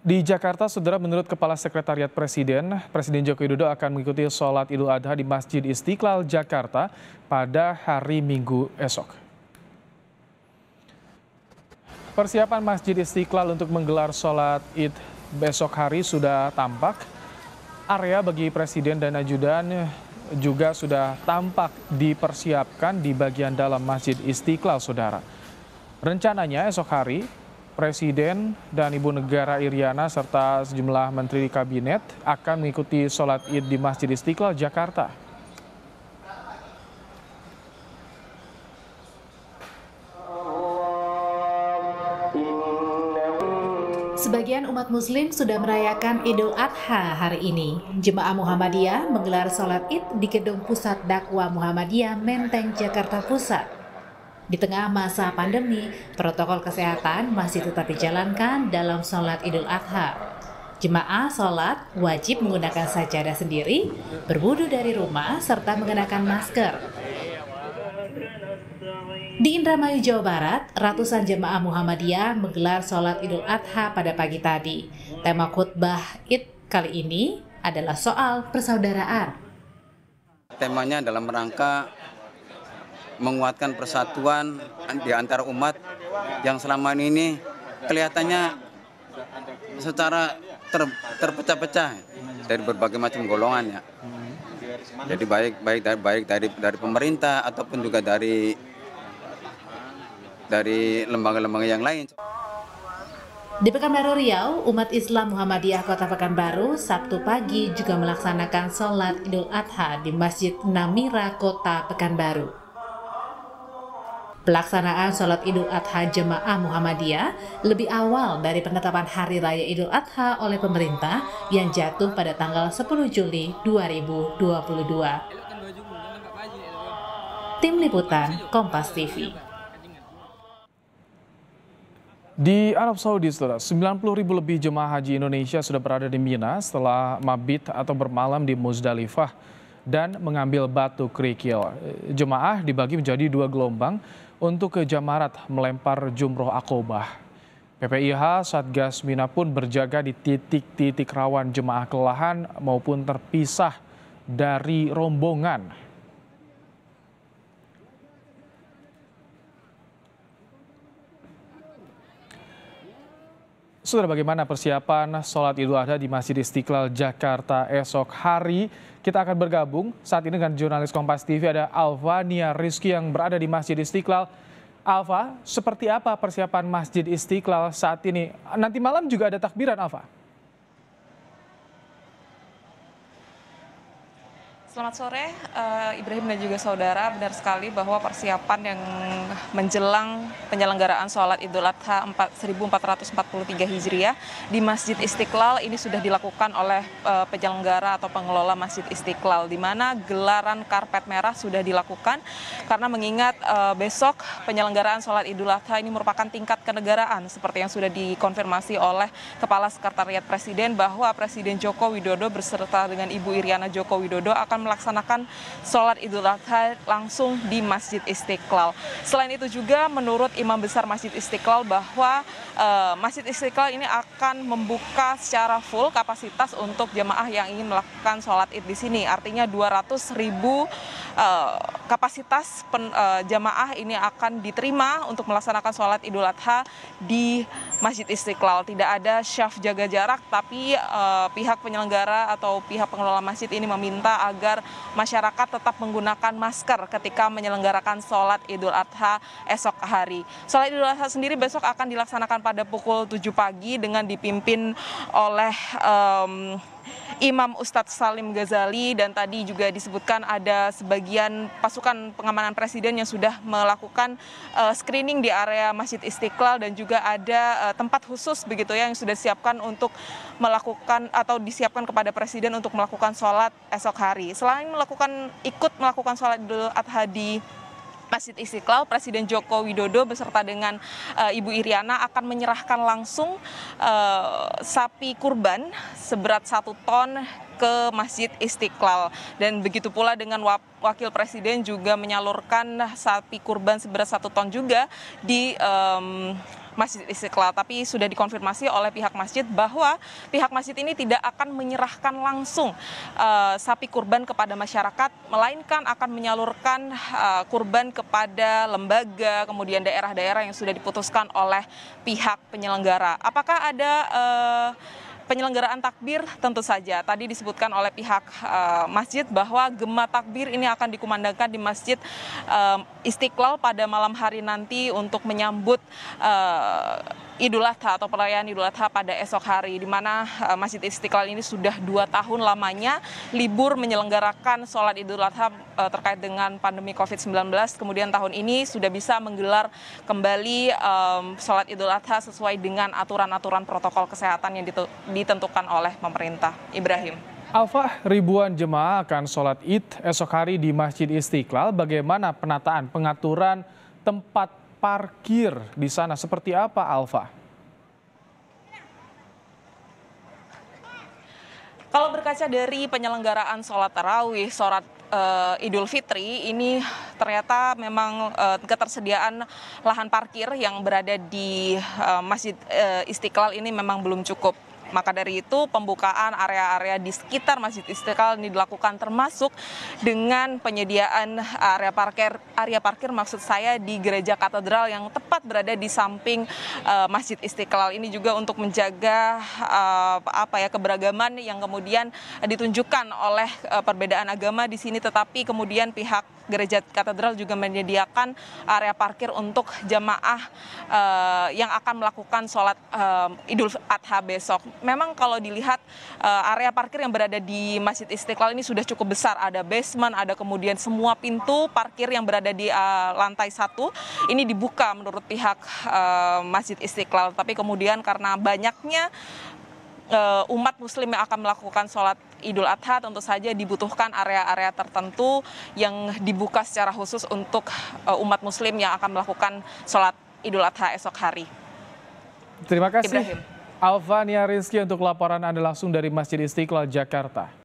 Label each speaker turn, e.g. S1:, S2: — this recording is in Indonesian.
S1: Di Jakarta, saudara, menurut Kepala Sekretariat Presiden, Presiden Joko Widodo akan mengikuti sholat Idul Adha di Masjid Istiqlal, Jakarta pada hari Minggu esok. Persiapan Masjid Istiqlal untuk menggelar sholat Id besok hari sudah tampak. Area bagi Presiden dan Ajudan juga sudah tampak dipersiapkan di bagian dalam Masjid Istiqlal, saudara. Rencananya esok hari, Presiden dan Ibu Negara Iriana serta sejumlah menteri kabinet akan mengikuti sholat id di Masjid Istiqlal, Jakarta. Sebagian
S2: umat muslim sudah merayakan Idul Adha hari ini. Jemaah Muhammadiyah menggelar sholat id di Gedung Pusat Dakwah Muhammadiyah Menteng, Jakarta Pusat. Di tengah masa pandemi, protokol kesehatan masih tetap dijalankan dalam sholat Idul Adha. Jemaah sholat wajib menggunakan sajadah sendiri, berwudu dari rumah, serta mengenakan masker. Di Indramayu, Jawa Barat, ratusan jemaah Muhammadiyah menggelar sholat Idul Adha pada pagi tadi. Tema khutbah Id kali ini adalah soal persaudaraan.
S3: Temanya dalam rangka menguatkan persatuan di antara umat yang selama ini kelihatannya secara ter, terpecah-pecah dari berbagai macam golongan ya. Jadi baik baik dari baik dari dari pemerintah ataupun juga dari dari lembaga-lembaga yang lain.
S2: Di Pekanbaru Riau, umat Islam Muhammadiyah Kota Pekanbaru Sabtu pagi juga melaksanakan sholat Idul Adha di Masjid Namira Kota Pekanbaru. Pelaksanaan sholat Idul Adha Jemaah Muhammadiyah lebih awal dari penetapan Hari Raya Idul Adha oleh pemerintah yang jatuh pada tanggal 10 Juli 2022. Tim Liputan Kompas TV
S1: di Arab Saudi, saudara, 90 ribu lebih jemaah haji Indonesia sudah berada di Mina setelah mabit atau bermalam di Muzdalifah dan mengambil batu kerikil. Jemaah dibagi menjadi dua gelombang untuk ke Jamarat melempar jumroh akobah. PPIH Satgas Mina pun berjaga di titik-titik rawan jemaah kelelahan maupun terpisah dari rombongan. Sudah bagaimana persiapan sholat Idul Adha di Masjid Istiqlal Jakarta esok hari? Kita akan bergabung saat ini dengan jurnalis Kompas TV ada Alvania Rizky yang berada di Masjid Istiqlal. Alva, seperti apa persiapan Masjid Istiqlal saat ini? Nanti malam juga ada takbiran, Alva.
S3: Selamat sore, uh, Ibrahim dan juga saudara. Benar sekali bahwa persiapan yang menjelang penyelenggaraan sholat Idul Adha 1443 Hijriah di Masjid Istiqlal ini sudah dilakukan oleh uh, penyelenggara atau pengelola Masjid Istiqlal, di mana gelaran karpet merah sudah dilakukan karena mengingat uh, besok penyelenggaraan sholat Idul Adha ini merupakan tingkat kenegaraan seperti yang sudah dikonfirmasi oleh Kepala Sekretariat Presiden bahwa Presiden Joko Widodo berserta dengan Ibu Iriana Joko Widodo akan melaksanakan sholat idul adha langsung di Masjid Istiqlal. Selain itu juga menurut Imam Besar Masjid Istiqlal bahwa uh, Masjid Istiqlal ini akan membuka secara full kapasitas untuk jemaah yang ingin melakukan sholat id di sini. Artinya 200 ribu Eh, kapasitas pen, uh, jamaah ini akan diterima untuk melaksanakan sholat Idul Adha di Masjid Istiqlal. Tidak ada syaf jaga jarak, tapi uh, pihak penyelenggara atau pihak pengelola masjid ini meminta agar masyarakat tetap menggunakan masker ketika menyelenggarakan sholat Idul Adha esok hari. Sholat Idul Adha sendiri besok akan dilaksanakan pada pukul 7 pagi dengan dipimpin oleh um, Imam Ustadz Salim Ghazali dan tadi juga disebutkan ada sebagian pasukan pengamanan presiden yang sudah melakukan uh, screening di area Masjid Istiqlal dan juga ada uh, tempat khusus begitu ya yang sudah disiapkan untuk melakukan atau disiapkan kepada presiden untuk melakukan sholat esok hari. Selain melakukan ikut melakukan sholat Idul Adha di Masjid Istiqlal, Presiden Joko Widodo beserta dengan uh, Ibu Iriana akan menyerahkan langsung uh, sapi kurban seberat satu ton ke Masjid Istiqlal dan begitu pula dengan Wakil Presiden juga menyalurkan sapi kurban seberat satu ton juga di um, Masjid Istiqlal. Tapi sudah dikonfirmasi oleh pihak masjid bahwa pihak masjid ini tidak akan menyerahkan langsung uh, sapi kurban kepada masyarakat, melainkan akan menyalurkan uh, kurban kepada lembaga, kemudian daerah-daerah yang sudah diputuskan oleh pihak penyelenggara. Apakah ada uh, penyelenggaraan takbir tentu saja tadi disebutkan oleh pihak uh, masjid bahwa gema takbir ini akan dikumandangkan di Masjid uh, Istiqlal pada malam hari nanti untuk menyambut uh, Idul Adha atau perayaan Idul Adha pada esok hari di mana eh, Masjid Istiqlal ini sudah dua tahun lamanya libur menyelenggarakan sholat Idul Adha eh, terkait dengan pandemi COVID-19 kemudian tahun ini sudah bisa menggelar kembali um, sholat Idul Adha sesuai dengan aturan-aturan protokol kesehatan yang ditentukan oleh pemerintah Ibrahim.
S1: Alfa, ribuan jemaah akan sholat id esok hari di Masjid Istiqlal. Bagaimana penataan pengaturan tempat parkir di sana seperti apa Alfa?
S3: Kalau berkaca dari penyelenggaraan sholat tarawih, sholat uh, Idul Fitri ini ternyata memang uh, ketersediaan lahan parkir yang berada di uh, Masjid uh, Istiqlal ini memang belum cukup. Maka dari itu pembukaan area-area di sekitar Masjid Istiqlal ini dilakukan termasuk dengan penyediaan area parkir area parkir maksud saya di gereja katedral yang tepat berada di samping uh, Masjid Istiqlal ini juga untuk menjaga uh, apa ya keberagaman yang kemudian ditunjukkan oleh uh, perbedaan agama di sini tetapi kemudian pihak gereja katedral juga menyediakan area parkir untuk jemaah eh, yang akan melakukan sholat eh, idul adha besok. Memang kalau dilihat eh, area parkir yang berada di Masjid Istiqlal ini sudah cukup besar. Ada basement, ada kemudian semua pintu parkir yang berada di lantai satu ini dibuka menurut pihak Masjid Istiqlal. Tapi kemudian karena banyaknya uh, umat muslim yang akan melakukan sholat Idul Adha tentu saja dibutuhkan area-area tertentu yang dibuka secara khusus untuk uh, umat muslim yang akan melakukan sholat Idul Adha esok hari.
S1: Terima kasih. Ibrahim. Alvania Rizky untuk laporan Anda langsung dari Masjid Istiqlal, Jakarta.